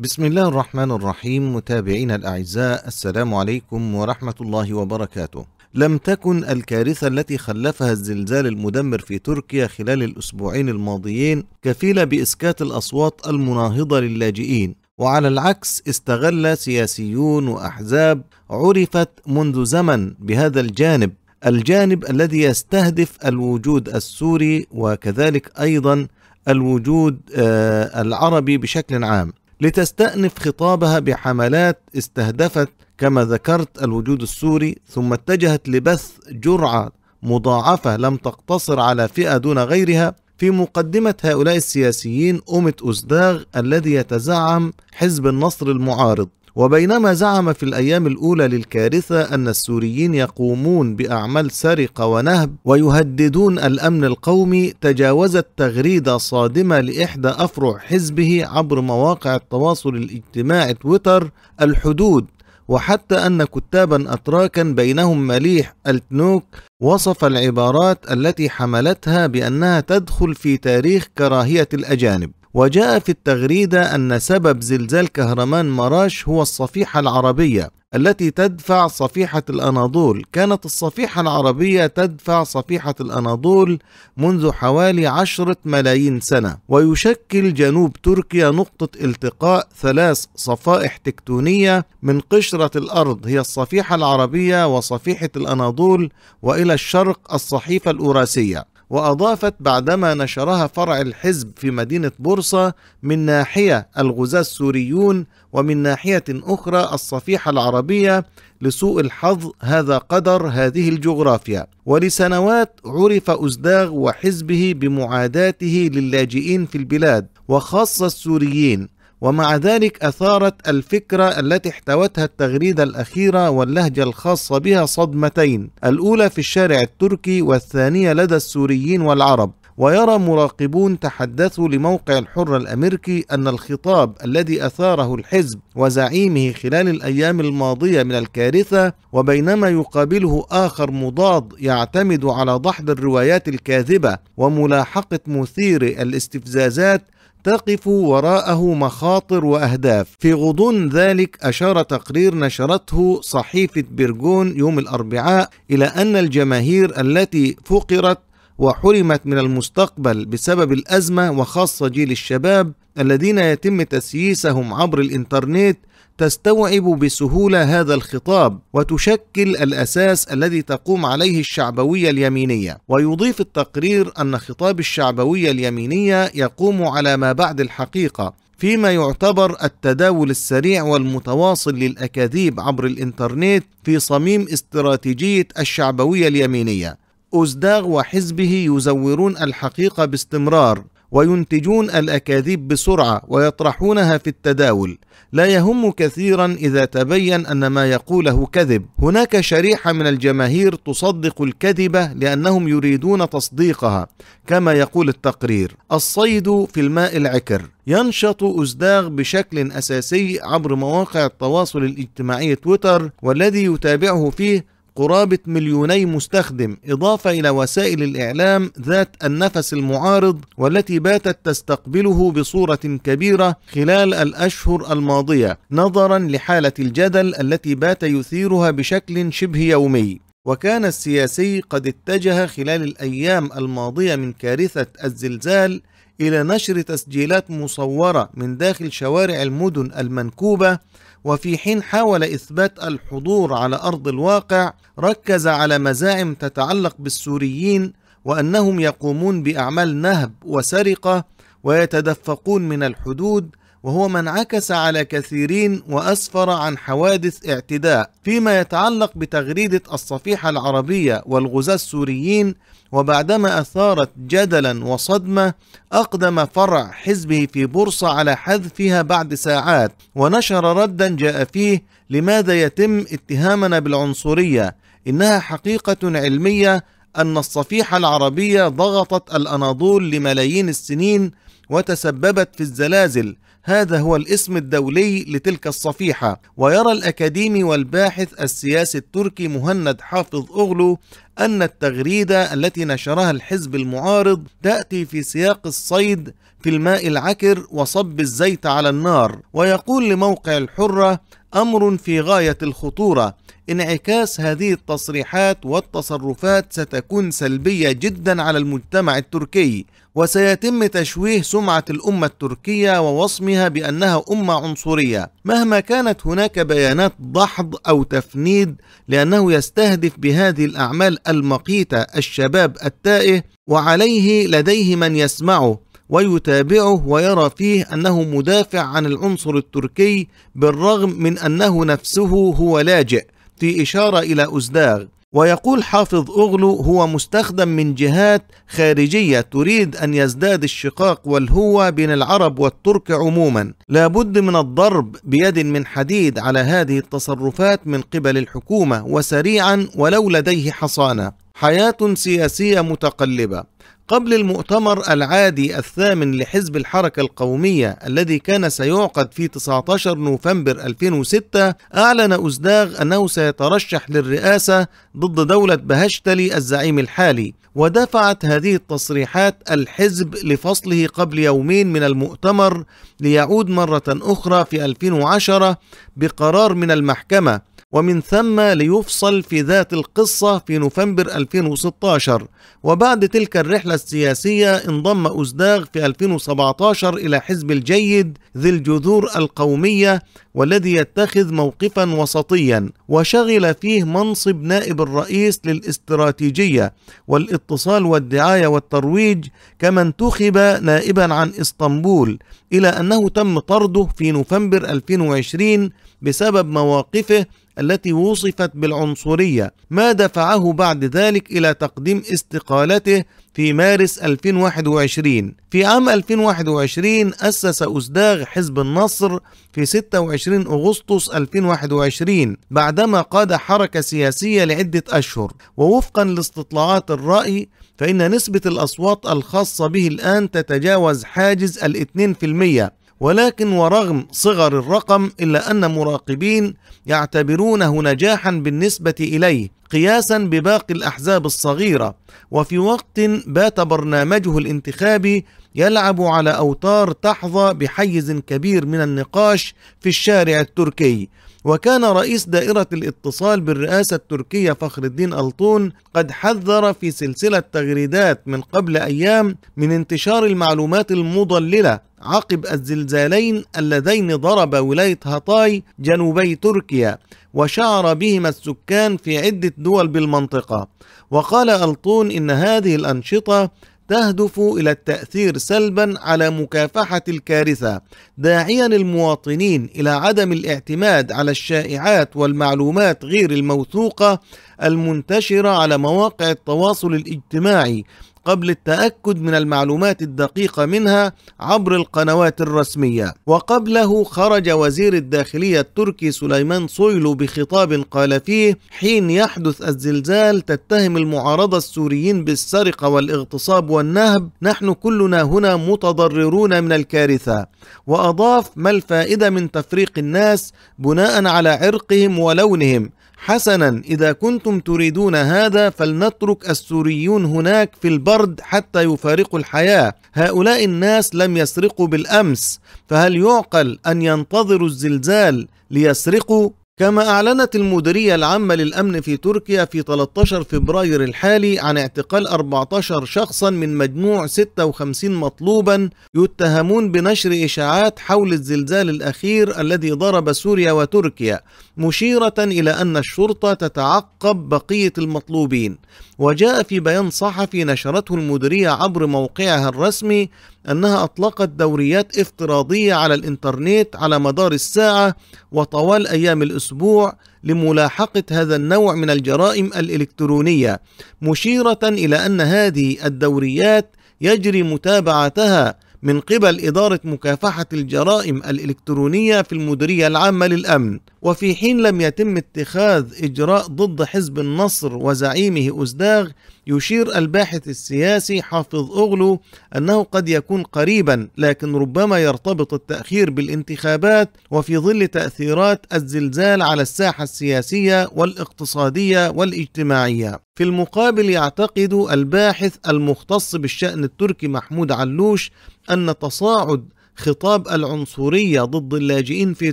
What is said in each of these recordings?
بسم الله الرحمن الرحيم متابعينا الاعزاء السلام عليكم ورحمه الله وبركاته. لم تكن الكارثه التي خلفها الزلزال المدمر في تركيا خلال الاسبوعين الماضيين كفيله باسكات الاصوات المناهضه للاجئين، وعلى العكس استغل سياسيون واحزاب عرفت منذ زمن بهذا الجانب، الجانب الذي يستهدف الوجود السوري وكذلك ايضا الوجود آه، العربي بشكل عام. لتستأنف خطابها بحملات استهدفت كما ذكرت الوجود السوري ثم اتجهت لبث جرعة مضاعفة لم تقتصر على فئة دون غيرها في مقدمة هؤلاء السياسيين أمة أزداغ الذي يتزعم حزب النصر المعارض وبينما زعم في الأيام الأولى للكارثة أن السوريين يقومون بأعمال سرقة ونهب ويهددون الأمن القومي تجاوزت تغريدة صادمة لإحدى أفرع حزبه عبر مواقع التواصل الاجتماعي تويتر الحدود وحتى أن كتابا أتراكا بينهم مليح التنوك وصف العبارات التي حملتها بأنها تدخل في تاريخ كراهية الأجانب وجاء في التغريدة أن سبب زلزال كهرمان مراش هو الصفيحة العربية التي تدفع صفيحة الأناضول كانت الصفيحة العربية تدفع صفيحة الأناضول منذ حوالي عشرة ملايين سنة ويشكل جنوب تركيا نقطة التقاء ثلاث صفائح تكتونية من قشرة الأرض هي الصفيحة العربية وصفيحة الأناضول وإلى الشرق الصحيفة الأوراسية وأضافت بعدما نشرها فرع الحزب في مدينة بورصة من ناحية الغزاة السوريون ومن ناحية أخرى الصفيحة العربية لسوء الحظ هذا قدر هذه الجغرافيا ولسنوات عرف أزداغ وحزبه بمعاداته للاجئين في البلاد وخاصة السوريين ومع ذلك أثارت الفكرة التي احتوتها التغريدة الأخيرة واللهجة الخاصة بها صدمتين، الأولى في الشارع التركي والثانية لدى السوريين والعرب، ويرى مراقبون تحدثوا لموقع الحر الامريكي ان الخطاب الذي اثاره الحزب وزعيمه خلال الايام الماضيه من الكارثه وبينما يقابله اخر مضاد يعتمد على دحض الروايات الكاذبه وملاحقه مثير الاستفزازات تقف وراءه مخاطر واهداف في غضون ذلك اشار تقرير نشرته صحيفه بيرجون يوم الاربعاء الى ان الجماهير التي فقرت وحرمت من المستقبل بسبب الازمه وخاصه جيل الشباب الذين يتم تسييسهم عبر الانترنت تستوعب بسهوله هذا الخطاب وتشكل الاساس الذي تقوم عليه الشعبويه اليمينيه ويضيف التقرير ان خطاب الشعبويه اليمينيه يقوم على ما بعد الحقيقه فيما يعتبر التداول السريع والمتواصل للاكاذيب عبر الانترنت في صميم استراتيجيه الشعبويه اليمينيه ازداغ وحزبه يزورون الحقيقه باستمرار وينتجون الاكاذيب بسرعه ويطرحونها في التداول لا يهم كثيرا اذا تبين ان ما يقوله كذب هناك شريحه من الجماهير تصدق الكذبه لانهم يريدون تصديقها كما يقول التقرير الصيد في الماء العكر ينشط أزداغ بشكل أساسي عبر مواقع التواصل الاجتماعي تويتر والذي يتابعه فيه قرابة مليوني مستخدم إضافة إلى وسائل الإعلام ذات النفس المعارض والتي باتت تستقبله بصورة كبيرة خلال الأشهر الماضية نظرا لحالة الجدل التي بات يثيرها بشكل شبه يومي وكان السياسي قد اتجه خلال الأيام الماضية من كارثة الزلزال إلى نشر تسجيلات مصورة من داخل شوارع المدن المنكوبة وفي حين حاول إثبات الحضور على أرض الواقع ركز على مزاعم تتعلق بالسوريين وأنهم يقومون بأعمال نهب وسرقة ويتدفقون من الحدود وهو ما انعكس على كثيرين وأسفر عن حوادث اعتداء فيما يتعلق بتغريدة الصفيحة العربية والغزاة السوريين وبعدما أثارت جدلا وصدمة أقدم فرع حزبه في بورصة على حذفها بعد ساعات ونشر ردا جاء فيه لماذا يتم اتهامنا بالعنصرية إنها حقيقة علمية أن الصفيحة العربية ضغطت الأناضول لملايين السنين وتسببت في الزلازل هذا هو الاسم الدولي لتلك الصفيحة ويرى الأكاديمي والباحث السياسي التركي مهند حافظ أغلو أن التغريدة التي نشرها الحزب المعارض تأتي في سياق الصيد في الماء العكر وصب الزيت على النار ويقول لموقع الحرة أمر في غاية الخطورة انعكاس هذه التصريحات والتصرفات ستكون سلبية جدا على المجتمع التركي وسيتم تشويه سمعة الأمة التركية ووصمها بأنها أمة عنصرية مهما كانت هناك بيانات دحض أو تفنيد لأنه يستهدف بهذه الأعمال المقيتة الشباب التائه وعليه لديه من يسمعه ويتابعه ويرى فيه أنه مدافع عن العنصر التركي بالرغم من أنه نفسه هو لاجئ في إشارة إلى أزداغ ويقول حافظ أغلو هو مستخدم من جهات خارجية تريد أن يزداد الشقاق والهوة بين العرب والترك عموما لا بد من الضرب بيد من حديد على هذه التصرفات من قبل الحكومة وسريعا ولو لديه حصانة حياة سياسية متقلبة قبل المؤتمر العادي الثامن لحزب الحركة القومية الذي كان سيعقد في 19 نوفمبر 2006 أعلن أزداغ أنه سيترشح للرئاسة ضد دولة بهشتلي الزعيم الحالي ودفعت هذه التصريحات الحزب لفصله قبل يومين من المؤتمر ليعود مرة أخرى في 2010 بقرار من المحكمة ومن ثم ليفصل في ذات القصة في نوفمبر 2016 وبعد تلك الرحلة السياسية انضم أزداغ في 2017 إلى حزب الجيد ذي الجذور القومية والذي يتخذ موقفا وسطيا وشغل فيه منصب نائب الرئيس للاستراتيجية والاتصال والدعاية والترويج كما انتخب نائبا عن اسطنبول إلى أنه تم طرده في نوفمبر 2020 بسبب مواقفه التي وصفت بالعنصرية ما دفعه بعد ذلك إلى تقديم استقالته في مارس 2021 في عام 2021 أسس أسداغ حزب النصر في 26 أغسطس 2021 بعدما قاد حركة سياسية لعدة أشهر ووفقا لاستطلاعات الرأي فإن نسبة الأصوات الخاصة به الآن تتجاوز حاجز الإثنين في المية ولكن ورغم صغر الرقم إلا أن مراقبين يعتبرونه نجاحا بالنسبة إليه قياسا بباقي الأحزاب الصغيرة وفي وقت بات برنامجه الانتخابي يلعب على أوتار تحظى بحيز كبير من النقاش في الشارع التركي وكان رئيس دائرة الاتصال بالرئاسة التركية فخر الدين ألطون قد حذر في سلسلة تغريدات من قبل أيام من انتشار المعلومات المضللة عقب الزلزالين اللذين ضرب ولاية هاتاي جنوبي تركيا وشعر بهما السكان في عدة دول بالمنطقة وقال ألطون إن هذه الأنشطة تهدف إلى التأثير سلبا على مكافحة الكارثة داعيا المواطنين إلى عدم الاعتماد على الشائعات والمعلومات غير الموثوقة المنتشرة على مواقع التواصل الاجتماعي قبل التأكد من المعلومات الدقيقة منها عبر القنوات الرسمية وقبله خرج وزير الداخلية التركي سليمان صويلو بخطاب قال فيه حين يحدث الزلزال تتهم المعارضة السوريين بالسرقة والاغتصاب والنهب نحن كلنا هنا متضررون من الكارثة وأضاف ما الفائدة من تفريق الناس بناء على عرقهم ولونهم حسنا إذا كنتم تريدون هذا فلنترك السوريون هناك في البرد حتى يفارقوا الحياة هؤلاء الناس لم يسرقوا بالأمس فهل يعقل أن ينتظروا الزلزال ليسرقوا كما أعلنت المديرية العامة للأمن في تركيا في 13 فبراير الحالي عن اعتقال 14 شخصا من مجموع 56 مطلوبا يتهمون بنشر إشاعات حول الزلزال الأخير الذي ضرب سوريا وتركيا مشيرة إلى أن الشرطة تتعقب بقية المطلوبين وجاء في بيان صحفي نشرته المديرية عبر موقعها الرسمي أنها أطلقت دوريات افتراضية على الإنترنت على مدار الساعة وطوال أيام الأسبوع لملاحقة هذا النوع من الجرائم الإلكترونية مشيرة إلى أن هذه الدوريات يجري متابعتها من قبل إدارة مكافحة الجرائم الإلكترونية في المديرية العامة للأمن وفي حين لم يتم اتخاذ إجراء ضد حزب النصر وزعيمه أزداغ يشير الباحث السياسي حافظ أغلو أنه قد يكون قريبا لكن ربما يرتبط التأخير بالانتخابات وفي ظل تأثيرات الزلزال على الساحة السياسية والاقتصادية والاجتماعية في المقابل يعتقد الباحث المختص بالشأن التركي محمود علوش أن تصاعد خطاب العنصرية ضد اللاجئين في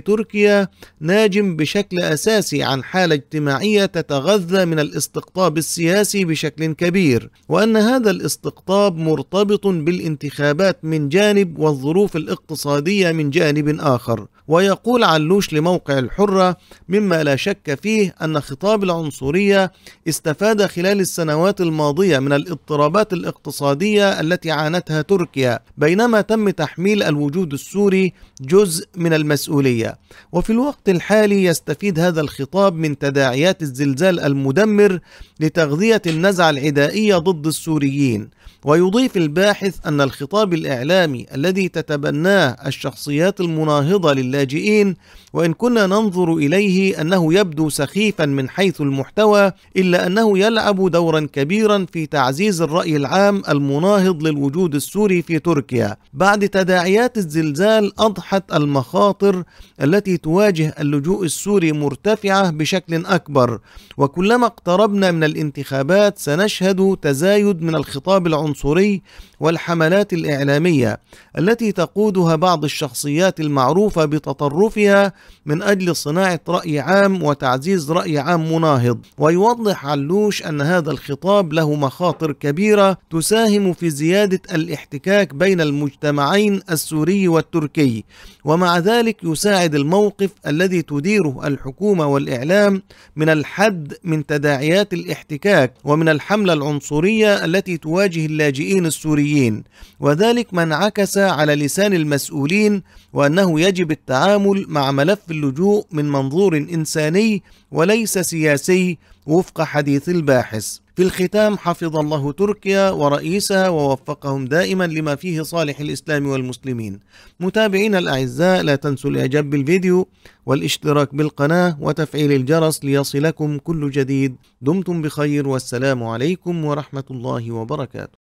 تركيا ناجم بشكل أساسي عن حالة اجتماعية تتغذى من الاستقطاب السياسي بشكل كبير، وأن هذا الاستقطاب مرتبط بالانتخابات من جانب والظروف الاقتصادية من جانب آخر، ويقول علوش لموقع الحرة مما لا شك فيه أن خطاب العنصرية استفاد خلال السنوات الماضية من الاضطرابات الاقتصادية التي عانتها تركيا، بينما تم تحميل الوجود الوجود السوري جزء من المسؤولية وفي الوقت الحالي يستفيد هذا الخطاب من تداعيات الزلزال المدمر لتغذية النزعة العدائية ضد السوريين ويضيف الباحث أن الخطاب الإعلامي الذي تتبناه الشخصيات المناهضة للاجئين وإن كنا ننظر إليه أنه يبدو سخيفا من حيث المحتوى إلا أنه يلعب دورا كبيرا في تعزيز الرأي العام المناهض للوجود السوري في تركيا بعد تداعيات الزلزال أضحت المخاطر التي تواجه اللجوء السوري مرتفعة بشكل أكبر وكلما اقتربنا من الانتخابات سنشهد تزايد من الخطاب العنصري العنصري والحملات الإعلامية التي تقودها بعض الشخصيات المعروفة بتطرفها من أجل صناعة رأي عام وتعزيز رأي عام مناهض ويوضح علوش أن هذا الخطاب له مخاطر كبيرة تساهم في زيادة الاحتكاك بين المجتمعين السوري والتركي ومع ذلك يساعد الموقف الذي تديره الحكومة والإعلام من الحد من تداعيات الاحتكاك ومن الحملة العنصرية التي تواجه اللاجئين السوريين وذلك ما انعكس على لسان المسؤولين وأنه يجب التعامل مع ملف اللجوء من منظور إنساني وليس سياسي وفق حديث الباحث في الختام حفظ الله تركيا ورئيسها ووفقهم دائما لما فيه صالح الإسلام والمسلمين متابعينا الأعزاء لا تنسوا الإعجاب بالفيديو والاشتراك بالقناة وتفعيل الجرس ليصلكم كل جديد دمتم بخير والسلام عليكم ورحمة الله وبركاته